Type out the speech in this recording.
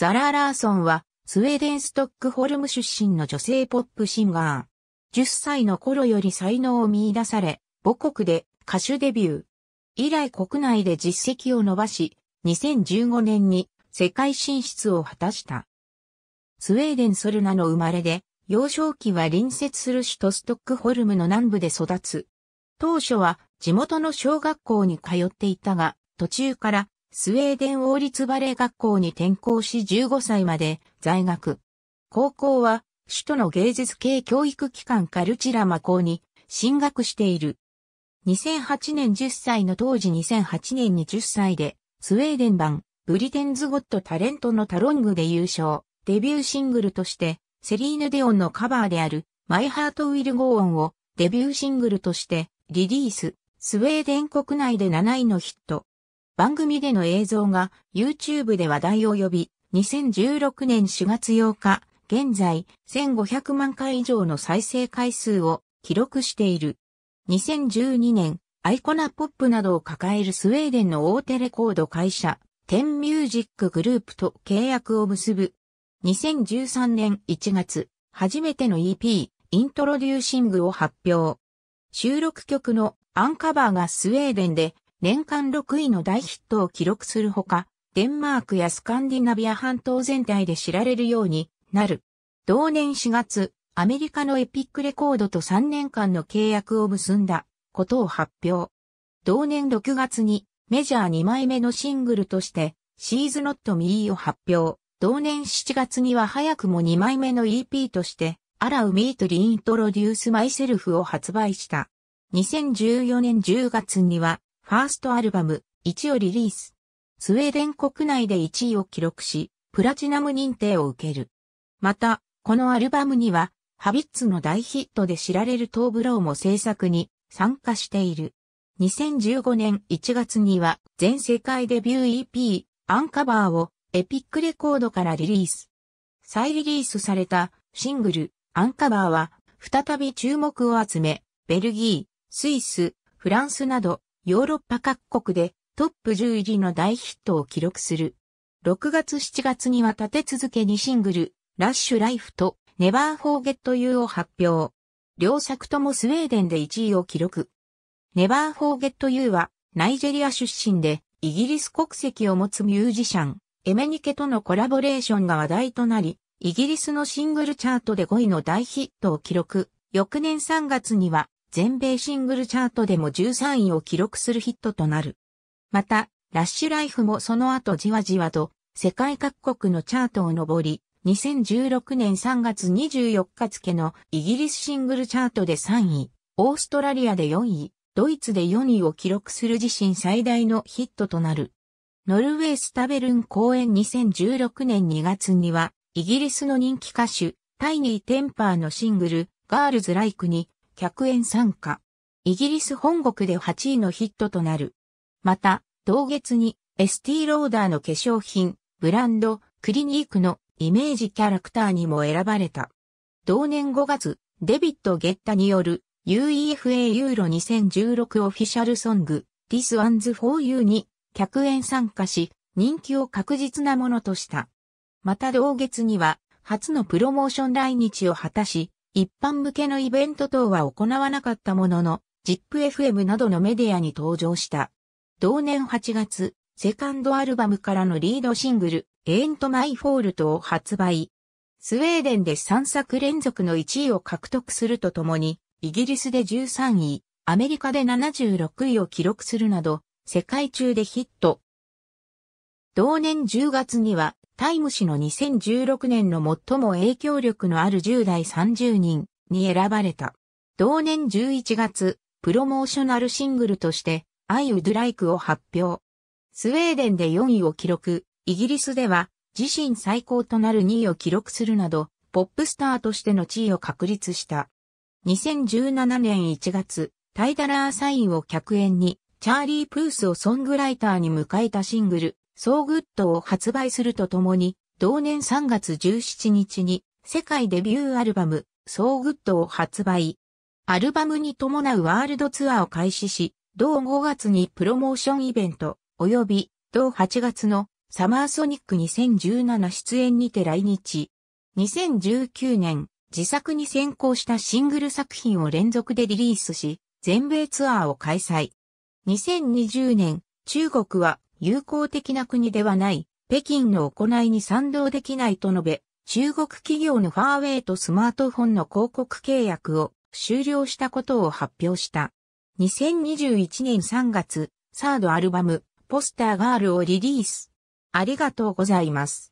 ザラ・ラーソンは、スウェーデンストックホルム出身の女性ポップシンガー。10歳の頃より才能を見出され、母国で歌手デビュー。以来国内で実績を伸ばし、2015年に世界進出を果たした。スウェーデンソルナの生まれで、幼少期は隣接する首都ストックホルムの南部で育つ。当初は地元の小学校に通っていたが、途中からスウェーデン王立バレエ学校に転校し15歳まで在学。高校は首都の芸術系教育機関カルチラマ校に進学している。2008年10歳の当時2008年に10歳でスウェーデン版ブリテンズ・ゴット・タレントのタロングで優勝。デビューシングルとしてセリーヌ・デオンのカバーであるマイ・ハート・ウィル・ゴーオンをデビューシングルとしてリリース。スウェーデン国内で7位のヒット。番組での映像が YouTube で話題を呼び、2016年4月8日、現在1500万回以上の再生回数を記録している。2012年、アイコナポップなどを抱えるスウェーデンの大手レコード会社、テンミュージックグループと契約を結ぶ。2013年1月、初めての EP、イントロデューシングを発表。収録曲のアンカバーがスウェーデンで年間6位の大ヒットを記録するほか、デンマークやスカンディナビア半島全体で知られるようになる。同年4月、アメリカのエピックレコードと3年間の契約を結んだことを発表。同年6月にメジャー2枚目のシングルとして、シーズノットミーを発表。同年7月には早くも2枚目の EP として、アラウミートリイントロデュースマイセルフを発売した。2014年10月には、ファーストアルバム、1をリリース。スウェーデン国内で1位を記録し、プラチナム認定を受ける。また、このアルバムには、ハビッツの大ヒットで知られるトーブローも制作に参加している。2015年1月には全世界デビュー EP アンカバーをエピックレコードからリリース。再リリースされたシングルアンカバーは再び注目を集め、ベルギー、スイス、フランスなどヨーロッパ各国でトップ10入りの大ヒットを記録する。6月7月には立て続けにシングル、ラッシュライフとネバーフォーゲットユーを発表。両作ともスウェーデンで1位を記録。ネバーフォーゲットユーはナイジェリア出身でイギリス国籍を持つミュージシャン、エメニケとのコラボレーションが話題となり、イギリスのシングルチャートで5位の大ヒットを記録。翌年3月には全米シングルチャートでも13位を記録するヒットとなる。また、ラッシュライフもその後じわじわと世界各国のチャートを上り、2016年3月24日付のイギリスシングルチャートで3位、オーストラリアで4位、ドイツで4位を記録する自身最大のヒットとなる。ノルウェースタベルン公演2016年2月には、イギリスの人気歌手、タイニー・テンパーのシングル、ガールズ・ライクに100円参加。イギリス本国で8位のヒットとなる。また、同月にエスティローダーの化粧品、ブランド、クリニークのイメージキャラクターにも選ばれた。同年5月、デビット・ゲッタによる UEFA ユーロ2016オフィシャルソング This One's For You に客演参加し、人気を確実なものとした。また同月には、初のプロモーション来日を果たし、一般向けのイベント等は行わなかったものの、ZIPFM などのメディアに登場した。同年8月、セカンドアルバムからのリードシングル、エントマイフォールトを発売。スウェーデンで3作連続の1位を獲得するとともに、イギリスで13位、アメリカで76位を記録するなど、世界中でヒット。同年10月には、タイム誌の2016年の最も影響力のある10代30人に選ばれた。同年11月、プロモーショナルシングルとして I would like を発表。スウェーデンで4位を記録、イギリスでは自身最高となる2位を記録するなど、ポップスターとしての地位を確立した。2017年1月、タイダラーサインを客演に、チャーリー・プースをソングライターに迎えたシングル、ソーグッドを発売するとともに、同年3月17日に世界デビューアルバム、ソーグッドを発売。アルバムに伴うワールドツアーを開始し、同5月にプロモーションイベント、及び同8月のサマーソニック2017出演にて来日。2019年、自作に先行したシングル作品を連続でリリースし、全米ツアーを開催。2020年、中国は友好的な国ではない、北京の行いに賛同できないと述べ、中国企業のファーウェイとスマートフォンの広告契約を終了したことを発表した。2021年3月、サードアルバム、ポスターガールをリリース。ありがとうございます。